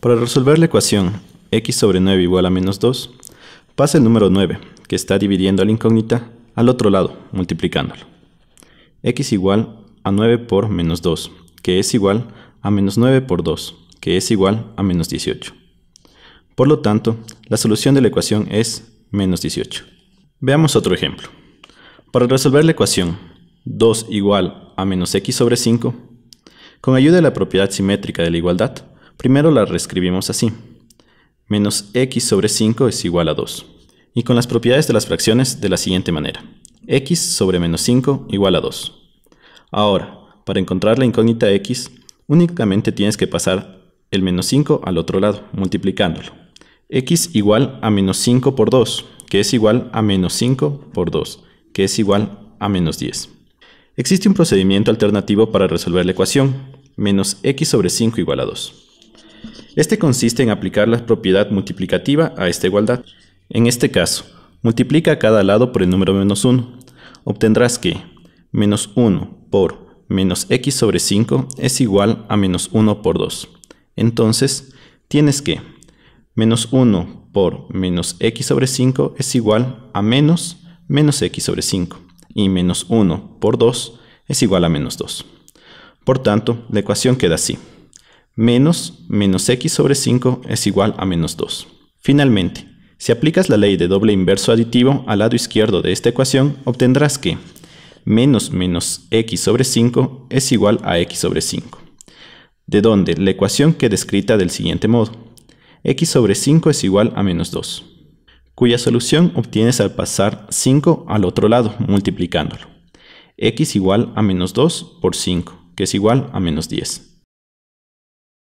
Para resolver la ecuación x sobre 9 igual a menos 2, pasa el número 9, que está dividiendo a la incógnita, al otro lado, multiplicándolo. x igual a 9 por menos 2, que es igual a menos 9 por 2, que es igual a menos 18. Por lo tanto, la solución de la ecuación es menos 18. Veamos otro ejemplo. Para resolver la ecuación 2 igual a menos x sobre 5, con ayuda de la propiedad simétrica de la igualdad, Primero la reescribimos así. Menos x sobre 5 es igual a 2. Y con las propiedades de las fracciones de la siguiente manera. x sobre menos 5 igual a 2. Ahora, para encontrar la incógnita x, únicamente tienes que pasar el menos 5 al otro lado, multiplicándolo. x igual a menos 5 por 2, que es igual a menos 5 por 2, que es igual a menos 10. Existe un procedimiento alternativo para resolver la ecuación, menos x sobre 5 igual a 2. Este consiste en aplicar la propiedad multiplicativa a esta igualdad. En este caso, multiplica cada lado por el número menos 1. Obtendrás que menos 1 por menos x sobre 5 es igual a menos 1 por 2. Entonces, tienes que menos 1 por menos x sobre 5 es igual a menos menos x sobre 5 y menos 1 por 2 es igual a menos 2. Por tanto, la ecuación queda así menos menos x sobre 5 es igual a menos 2. Finalmente, si aplicas la ley de doble inverso aditivo al lado izquierdo de esta ecuación, obtendrás que menos menos x sobre 5 es igual a x sobre 5, de donde la ecuación queda escrita del siguiente modo, x sobre 5 es igual a menos 2, cuya solución obtienes al pasar 5 al otro lado multiplicándolo, x igual a menos 2 por 5, que es igual a menos 10.